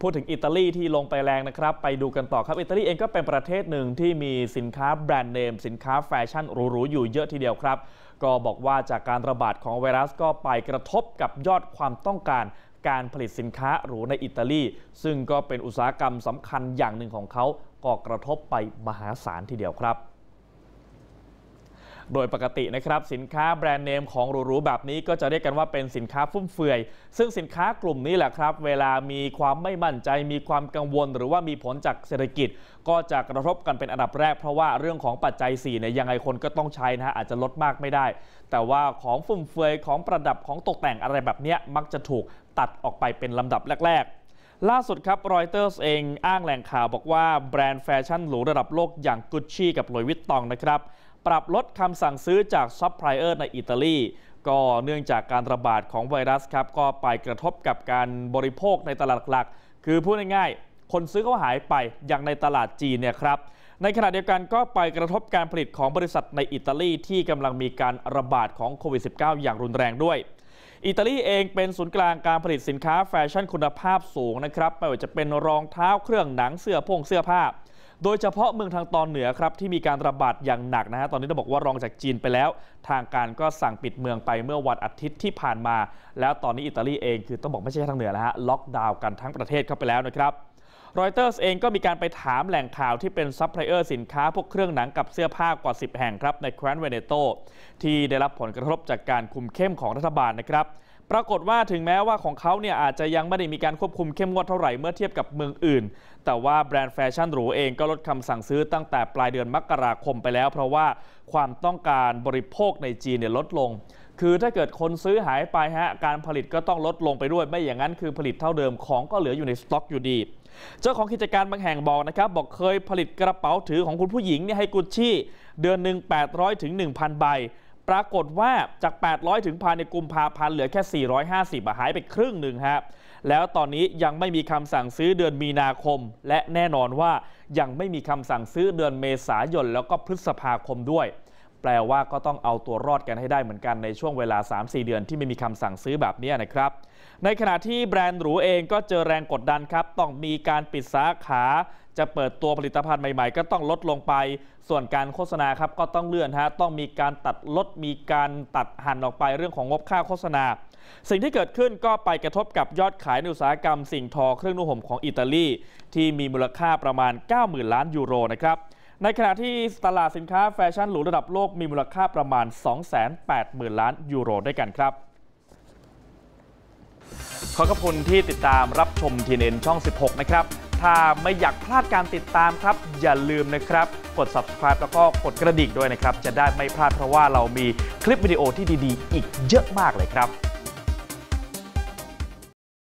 พูดถึงอิตาลีที่ลงไปแรงนะครับ ไปดูกันต่อครับอิตาลีเองก็เป็นประเทศหนึ่งที่มีสินค้าแบรนด์เนมสินค้าแฟชั่นหรูๆอยู่เยอะทีเดียวครับ ก็บอกว่าจากการระบาดของไวรัสก็ไปกระทบกับยอดความต้องการ การผลิตสินค้าหรูในอิตาลี ซึ่งก็เป็นอุตสาหกรรมสำคัญอย่างหนึ่งของเขาก็กระทบไปมหาศาลทีเดียวครับโดยปกตินะครับ สินค้าแบรนด์เนมของหรูๆแบบนี้ก็จะเรียกกันว่าเป็นสินค้าฟุ่มเฟือย ซึ่งสินค้ากลุ่มนี้แหละครับ เวลามีความไม่มั่นใจมีความกังวลหรือว่ามีผลจากเศรษฐกิจ ก็จะกระทบกันเป็นอันดับแรก เพราะว่าเรื่องของปัจจัย4เนี่ยยังไงคนก็ต้องใช้นะฮะอาจจะลดมากไม่ได้ แต่ว่าของฟุ่มเฟือยของประดับของตกแต่งอะไรแบบนี้มักจะถูกตัดออกไปเป็นลำดับแรกล่าสุดครับรอยเตอร์สเองอ้างแหล่งข่าวบอกว่าแบรนด์แฟชั่นหรูระดับโลกอย่างกุชชี่กับหลุยวิตตองนะครับปรับลดคำสั่งซื้อจากซัพพลายเออร์ในอิตาลี ก็เนื่องจากการระบาดของไวรัสครับ ก็ไปกระทบกับการบริโภคในตลาดหลัก คือพูดง่ายๆ คนซื้อก็หายไปอย่างในตลาดจีนเนี่ยครับในขณะเดียวกันก็ไปกระทบการผลิตของบริษัทในอิตาลีที่กำลังมีการระบาดของโควิด -19 อย่างรุนแรงด้วย อิตาลีเองเป็นศูนย์กลางการผลิตสินค้าแฟชั่นคุณภาพสูงนะครับไม่ว่าจะเป็นรองเท้าเครื่องหนังเสื้อผงเสื้อผ้าโดยเฉพาะเมืองทางตอนเหนือครับที่มีการระบาดอย่างหนักนะฮะ ตอนนี้ต้องบอกว่ารองจากจีนไปแล้ว ทางการก็สั่งปิดเมืองไปเมื่อวันอาทิตย์ที่ผ่านมา แล้วตอนนี้อิตาลีเองคือต้องบอกไม่ใช่ทางเหนือแล้วฮะล็อกดาวน์กันทั้งประเทศเข้าไปแล้วนะครับรอยเตอร์สเองก็มีการไปถามแหล่งข่าวที่เป็นซัพพลายเออร์สินค้า พวกเครื่องหนังกับเสื้อผ้ากว่า 10 แห่งครับในแคว้นเวเนโตที่ได้รับผลกระทบจากการคุมเข้มของรัฐบาลนะครับปรากฏว่าถึงแม้ว่าของเขาเนี่ยอาจจะยังไม่ได้มีการควบคุมเข้มงวดเท่าไหร่เมื่อเทียบกับเมืองอื่นแต่ว่าแบรนด์แฟชั่นหรูเองก็ลดคำสั่งซื้อตั้งแต่ปลายเดือนมกราคมไปแล้วเพราะว่าความต้องการบริโภคในจีนเนี่ยลดลง คือถ้าเกิดคนซื้อหายไปฮะการผลิตก็ต้องลดลงไปด้วย ไม่อย่างนั้นคือผลิตเท่าเดิมของก็เหลืออยู่ในสต็อกอยู่ดี เจ้าของกิจการบางแห่งบอกนะครับบอกเคยผลิตกระเป๋าถือของคุณผู้หญิงเนี่ยให้กุชชี่เดือนหนึ่ง800 ถึง 1,000 ใบปรากฏว่าจาก 800 ถึงพันในกุมภาพันธ์เหลือแค่ 450หายไปครึ่งหนึ่งครับ แล้วตอนนี้ยังไม่มีคำสั่งซื้อเดือนมีนาคม และแน่นอนว่ายังไม่มีคำสั่งซื้อเดือนเมษายน แล้วก็พฤษภาคมด้วยแปลว่าก็ต้องเอาตัวรอดกันให้ได้เหมือนกันในช่วงเวลา 3-4 เดือน ที่ไม่มีคำสั่งซื้อแบบนี้นะครับ ในขณะที่แบรนด์หรูเองก็เจอแรงกดดันครับ ต้องมีการปิดสาขา จะเปิดตัวผลิตภัณฑ์ใหม่ๆ ก็ต้องลดลงไป ส่วนการโฆษณาครับก็ต้องเลื่อนฮะต้องมีการตัดลดมีการตัดหันออกไปเรื่องของงบค่าโฆษณา สิ่งที่เกิดขึ้นก็ไปกระทบกับยอดขายในอุตสาหกรรมสิ่งทอ เครื่องนุ่ห่มของอิตาลีที่มีมูลค่าประมาณ 90,000ล้านยูโรนะครับในขณะที่ตลาดสินค้าแฟชั่นหรูระดับโลกมีมูลค่าประมาณ 280,000 ล้าน ยูโรด้วยกันครับ ขอขอบคุณที่ติดตามรับชมที t ็นช่อง 16 นะครับ ถ้าไม่อยากพลาดการติดตามครับ อย่าลืมนะครับ กด subscribe แล้วก็กดกระดิ่งด้วยนะครับ จะได้ไม่พลาดเพราะว่าเรามีคลิปวิดีโอที่ดีๆ อีกเยอะมากเลยครับ